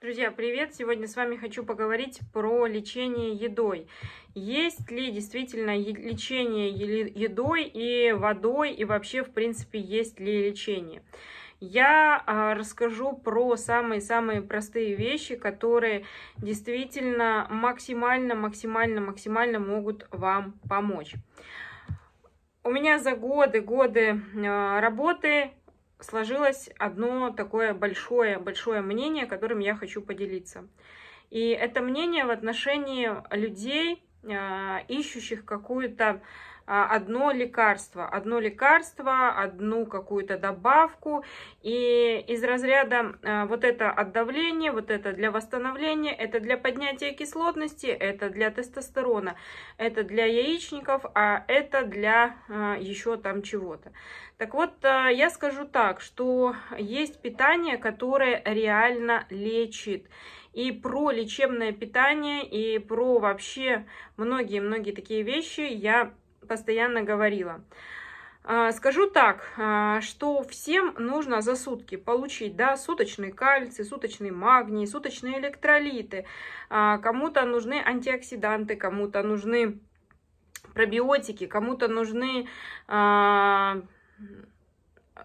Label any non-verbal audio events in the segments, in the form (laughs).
Друзья, привет! Сегодня с вами хочу поговорить про лечение едой. Есть ли действительно лечение едой и водой, и вообще, в принципе, есть ли лечение? Я а, расскажу про самые-самые простые вещи, которые действительно максимально-максимально-максимально могут вам помочь. У меня за годы-годы а, работы сложилось одно такое большое-большое мнение, которым я хочу поделиться. И это мнение в отношении людей, а, ищущих какую-то а, одно лекарство, одно лекарство, одну какую-то добавку. И из разряда а, вот это от давления, вот это для восстановления, это для поднятия кислотности, это для тестостерона, это для яичников, а это для а, еще там чего-то. Так вот, я скажу так, что есть питание, которое реально лечит и про лечебное питание, и про вообще многие-многие такие вещи я постоянно говорила. А, скажу так, а, что всем нужно за сутки получить да, суточный кальций, суточный магний, суточные электролиты. А, кому-то нужны антиоксиданты, кому-то нужны пробиотики, кому-то нужны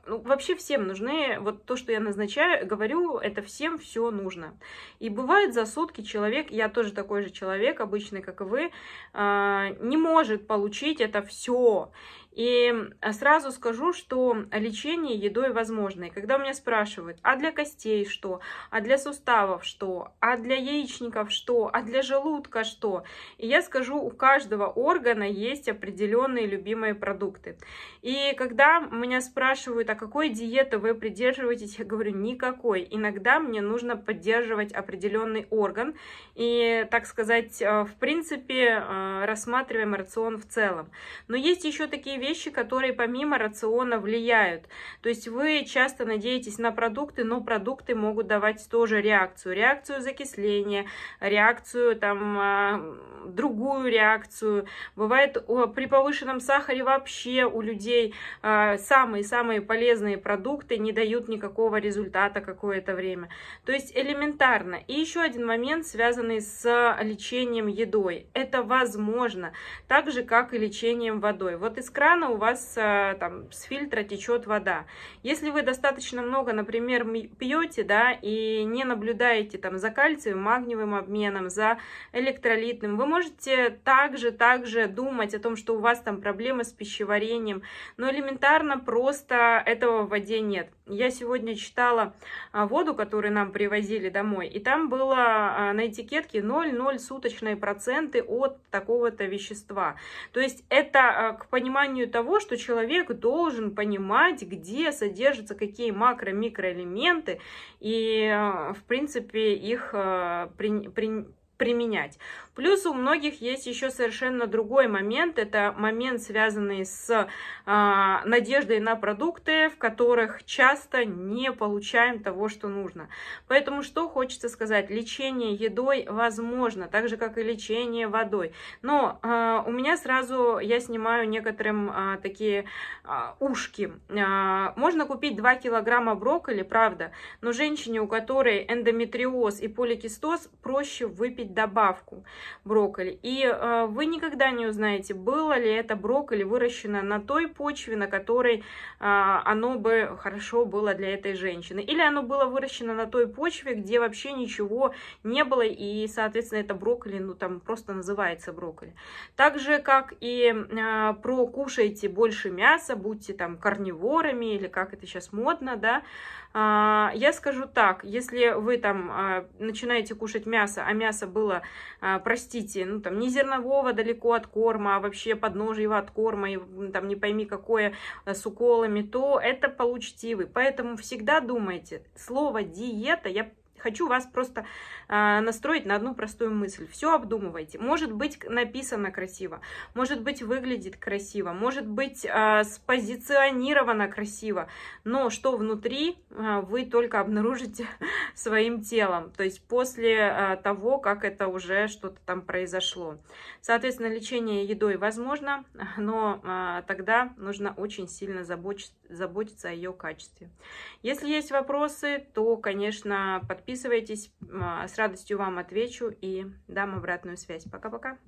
ну, вообще всем нужны, вот то, что я назначаю, говорю, это всем все нужно. И бывает за сутки человек, я тоже такой же человек, обычный, как и вы, а, не может получить это все. И а сразу скажу, что лечение едой возможно. И когда у меня спрашивают, а для костей что, а для суставов что, а для яичников что, а для желудка что, и я скажу, у каждого органа есть определенные любимые продукты. И когда меня спрашивают, а какой диеты вы придерживаетесь, я говорю, никакой. Иногда мне нужно поддерживать определенный орган. И, так сказать, э, в принципе, э, рассматриваем рацион в целом. Но есть еще такие вещи, которые помимо рациона влияют. То есть вы часто надеетесь на продукты, но продукты могут давать тоже реакцию. Реакцию закисления, реакцию там а, другую реакцию. Бывает при повышенном сахаре вообще у людей а, самые-самые полезные продукты не дают никакого результата какое-то время. То есть элементарно. И еще один момент, связанный с лечением едой. Это возможно, так же как и лечением водой. Вот искра крана у вас э, там с фильтра течет вода. Если вы достаточно много, например, пьете, да, и не наблюдаете там за кальцием, магниевым обменом, за электролитным, вы можете также, также думать о том, что у вас там проблемы с пищеварением, но элементарно просто этого в воде нет. Я сегодня читала а, воду, которую нам привозили домой, и там было а, на этикетке 0,0 суточные проценты от такого-то вещества. То есть это а, к пониманию причине того, что человек должен понимать, где содержатся какие макро-микроэлементы и, э, в принципе, их э, при, при, применять. Плюс у многих есть еще совершенно другой момент. Это момент, связанный с э, надеждой на продукты, в которых часто не получаем того, что нужно. Поэтому что хочется сказать? Лечение едой возможно, так же как и лечение водой. Но э, у меня сразу я снимаю некоторым э, такие э, ушки. Э, можно купить 2 килограмма брокколи, правда, но женщине, у которой эндометриоз и поликистоз, проще выпить получить добавку брокколи. И э, вы никогда не узнаете, было ли это брокколи выращено на той почве, на которой э, оно бы хорошо было для этой женщины. Или оно было выращено на той почве, где вообще ничего не было, и, соответственно, это брокколи, ну, там просто называется брокколи. Так же, как и э, про кушайте больше мяса, будьте там корневорами, или как это сейчас модно, да, а, я скажу так, если вы там а, начинаете кушать мясо, а мясо было, а, простите, ну там не зернового далеко от корма, а вообще подножьего от корма, и там не пойми какое э, с уколами, то это получите вы. Поэтому всегда думайте, слово диета, я Хочу вас просто э, настроить на одну простую мысль. Все обдумывайте. Может быть, написано красиво, может быть, выглядит красиво, может быть, э, спозиционировано красиво, но что внутри э, вы только обнаружите (laughs) своим телом, то есть после э, того, как это уже что-то там произошло. Соответственно, лечение едой возможно, (laughs) но э, тогда нужно очень сильно заботиться, заботиться о ее качестве. Если есть вопросы, то, конечно, подписывайтесь Подписывайтесь, а, с радостью вам отвечу и дам обратную связь. Пока-пока!